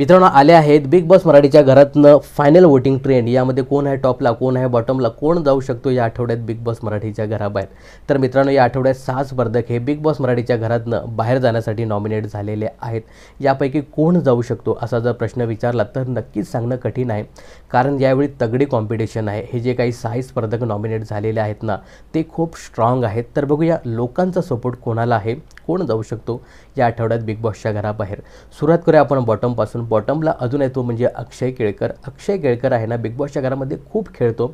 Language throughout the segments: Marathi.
मित्रांनो आले आहेत बिग बॉस मराठीच्या घरातनं फायनल वोटिंग ट्रेंड यामध्ये कोण आहे टॉपला कोण आहे बॉटमला कोण जाऊ शकतो या आठवड्यात बिग बॉस मराठीच्या घराबाहेर तर मित्रांनो या आठवड्यात सहा स्पर्धक हे बिग बॉस मराठीच्या घरातनं बाहेर जाण्यासाठी नॉमिनेट झालेले आहेत यापैकी कोण जाऊ शकतो असा जर प्रश्न विचारला तर नक्कीच सांगणं कठीण आहे कारण यावेळी तगडी कॉम्पिटिशन आहे हे जे काही सहा स्पर्धक नॉमिनेट झालेले आहेत ना ते खूप स्ट्रॉंग आहेत तर बघूया लोकांचा सपोर्ट कोणाला आहे कोण जाऊ शकतो या आठवड्यात बिग बॉसच्या घराबाहेर सुरुवात करूया आपण बॉटमपासून बॉटमला अजून येतो म्हणजे अक्षय केळकर अक्षय केळकर आहे ना बिग बॉसच्या घरामध्ये खूप खेळतो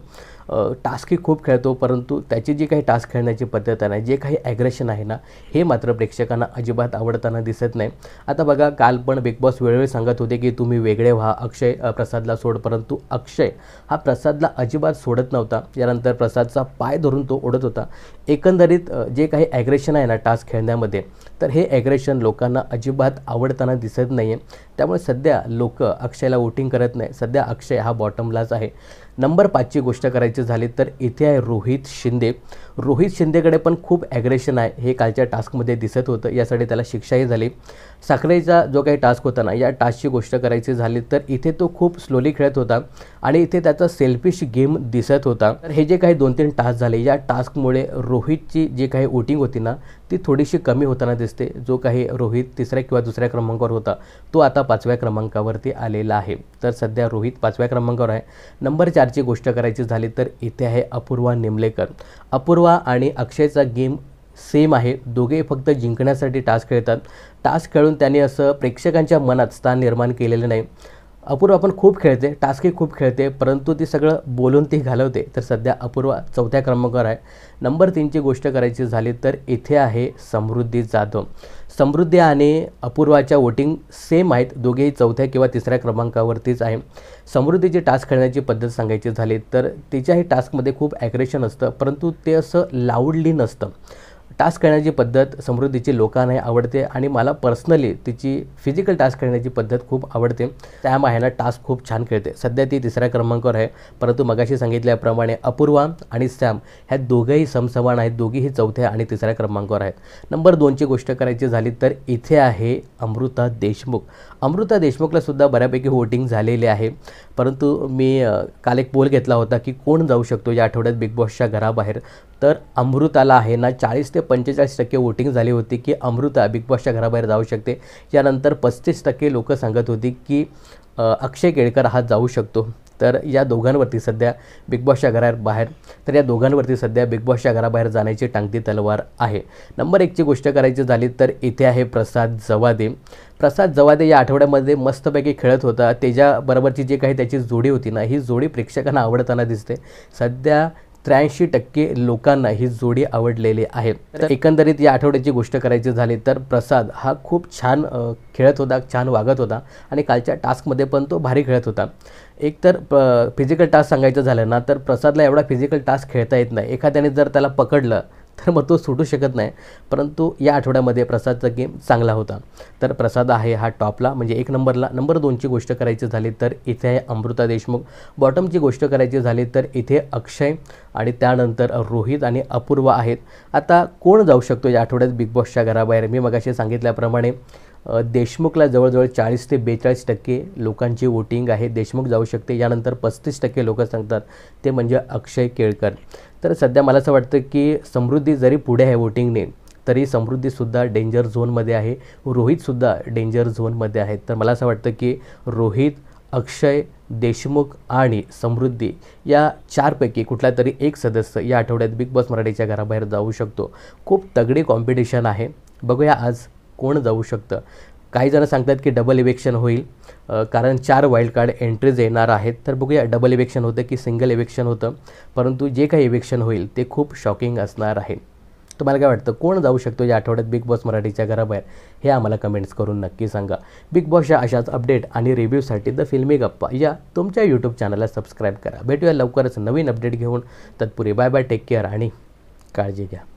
टास्कही खूप खेळतो परंतु त्याची जी काही टास्क खेळण्याची पद्धत आहे ना जे काही ॲग्रेशन आहे ना हे मात्र प्रेक्षकांना अजिबात आवडताना दिसत नाही आता बघा काल पण बिग बॉस वेळोवेळी सांगत होते की तुम्ही वेगळे व्हा अक्षय प्रसादला सोड परंतु अक्षय हा प्रसादला अजिबात सोडत नव्हता यानंतर प्रसादचा पाय धरून तो ओढत होता एकंदरीत जे काही ॲग्रेशन आहे ना टास्क खेळण्यामध्ये तर हे ॲग्रेशन लोकांना अजिबात आवडताना दिसत नाही आहे त्यामुळे सध्या लोक अक्षयला वोटिंग करत नाही सध्या अक्षय हा बॉटमलाच आहे नंबर पाचची गोष्ट करायची झाली तर इथे आहे रोहित शिंदे रोहित शिंदेकडे पण खूप ॲग्रेशन आहे हे कालच्या टास्कमध्ये दिसत होतं यासाठी त्याला शिक्षाही झाली साखरेचा जो काही टास्क होता ना या टास्कची गोष्ट करायची झाली तर इथे तो खूप स्लोली खेळत होता आणि इथे त्याचा सेल्फिश गेम दिसत होता तर हे जे काही दोन तीन टास्क झाले या टास्कमुळे रोहितची जी काही वोटिंग होती ना ती थोडीशी कमी होताना दिसते जो काही रोहित तिसऱ्या किंवा दुसऱ्या क्रमांकावर होता तो आता पाचव्या क्रमांकावरती आलेला आहे तर सध्या रोहित पाचव्या क्रमांकावर आहे नंबर चार स्टारची गोष्ट करायची झाली तर इथे आहे अपूर्वा निमलेकर अपूर्वा आणि अक्षयचा गेम सेम आहे दोघे फक्त जिंकण्यासाठी टास्क खेळतात टास्क खेळून त्यांनी असं प्रेक्षकांच्या मनात स्थान निर्माण केलेलं नाही अपूर्व आपण खूप खेळते टास्कही खूप खेळते परंतु ती सगळं बोलून ती घालवते तर सध्या अपूर्व चौथ्या क्रमांकावर आहे नंबर तीनची गोष्ट करायची झाली तर इथे आहे समृद्धी जाधव समृद्धी आणि अपूर्वाच्या वोटिंग सेम आहेत दोघेही चौथ्या किंवा तिसऱ्या क्रमांकावरतीच आहे समृद्धीची टास्क खेळण्याची पद्धत सांगायची झाली तर तिच्याही टास्कमध्ये खूप ॲग्रेशन असतं परंतु ते असं लाऊडली नसतं टास्क करण्याची पद्धत समृद्धीची लोकांनाही आवडते आणि मला पर्सनली तिची फिजिकल टास्क करण्याची पद्धत खूप आवडते त्या माह्याला टास्क खूप छान खेळते सध्या ती तिसऱ्या क्रमांकावर आहे परंतु मगाशी सांगितल्याप्रमाणे अपूर्वा आणि सॅम ह्या दोघेही समसमान आहेत दोघीही चौथ्या आणि तिसऱ्या क्रमांकावर आहेत नंबर दोनची गोष्ट करायची झाली तर इथे आहे अमृता देशमुख अमृता देशमुखलासुद्धा बऱ्यापैकी वोटिंग झालेली आहे परंतु मी काल एक पोल घेतला होता की कोण जाऊ शकतो या आठवड्यात बिग बॉसच्या घराबाहेर तर अमृताला आहे ना चाळीस ते पंचेचाळीस टक्के वोटिंग झाली होती की अमृता बिग बॉसच्या घराबाहेर जाऊ शकते यानंतर पस्तीस टक्के लोकं सांगत होती की अक्षय केळकर हा जाऊ शकतो तर या दोघांवरती सध्या बिग बॉसच्या घराबाहेर तर या दोघांवरती सध्या बिग बॉसच्या घराबाहेर जाण्याची टांगती तलवार आहे नंबर एकची गोष्ट करायची झाली तर इथे आहे प्रसाद जवादे प्रसाद जवादे या आठवड्यामध्ये मस्तपैकी खेळत होता त्याच्याबरोबरची जी काही त्याची जोडी होती ना ही जोडी प्रेक्षकांना आवडताना दिसते सध्या त्र्याऐंशी टक्के लोकांना ही जोडी आवडलेली आहे तर एकंदरीत या आठवड्याची गोष्ट करायची झाली तर प्रसाद हा खूप छान खेळत होता छान वागत होता आणि कालच्या टास्कमध्ये पण तो भारी खेळत होता एक तर प फिजिकल टास्क सांगायचं झालं ना तर प्रसादला एवढा फिजिकल टास्क खेळता येत नाही एखाद्याने जर त्याला पकडलं तर मग तो सुटू शकत नाही परंतु या आठवड्यामध्ये प्रसादचा गेम चांगला होता तर प्रसाद आहे हा टॉपला म्हणजे एक नंबरला नंबर दोनची गोष्ट करायची झाली तर इथे आहे अमृता देशमुख बॉटमची गोष्ट करायची झाली तर इथे अक्षय आणि त्यानंतर रोहित आणि अपूर्वा आहेत आता कोण जाऊ शकतो या आठवड्यात बिग बॉसच्या घराबाहेर मी मगाशी सांगितल्याप्रमाणे देशमुखला जवळजवळ चाळीस ते बेचाळीस टक्के लोकांची वोटिंग आहे देशमुख जाऊ शकते यानंतर पस्तीस टक्के लोक सांगतात ते म्हणजे अक्षय केळकर तर सध्या मला असं वाटतं की समृद्धी जरी पुढे आहे वोटिंगने तरी समृद्धीसुद्धा डेंजर झोनमध्ये आहे रोहितसुद्धा डेंजर झोनमध्ये आहे तर मला असं वाटतं की रोहित अक्षय देशमुख आणि समृद्धी या चारपैकी कुठला तरी एक सदस्य या आठवड्यात बिग बॉस मराठीच्या घराबाहेर जाऊ शकतो खूप तगडी कॉम्पिटिशन आहे बघूया आज कोण जाऊ शकतं काही जणं सांगतात की डबल इवेक्शन होईल कारण चार वाईल्ड कार्ड एंट्रीज येणार आहेत तर बघूया डबल इवेक्शन होतं की सिंगल इवेक्शन होतं परंतु जे काही इवेक्शन होईल ते खूप शॉकिंग असणार आहे तुम्हाला काय वाटतं कोण जाऊ शकतो या आठवड्यात बिग बॉस मराठीच्या घराबाहेर हे आम्हाला कमेंट्स करून नक्की सांगा बिग बॉसच्या अशाच अपडेट आणि रिव्ह्यूसाठी द फिल्मी गप्पा या तुमच्या यूट्यूब चॅनलला सबस्क्राईब करा भेटूया लवकरच नवीन अपडेट घेऊन तत्पुरी बाय बाय टेक केअर आणि काळजी घ्या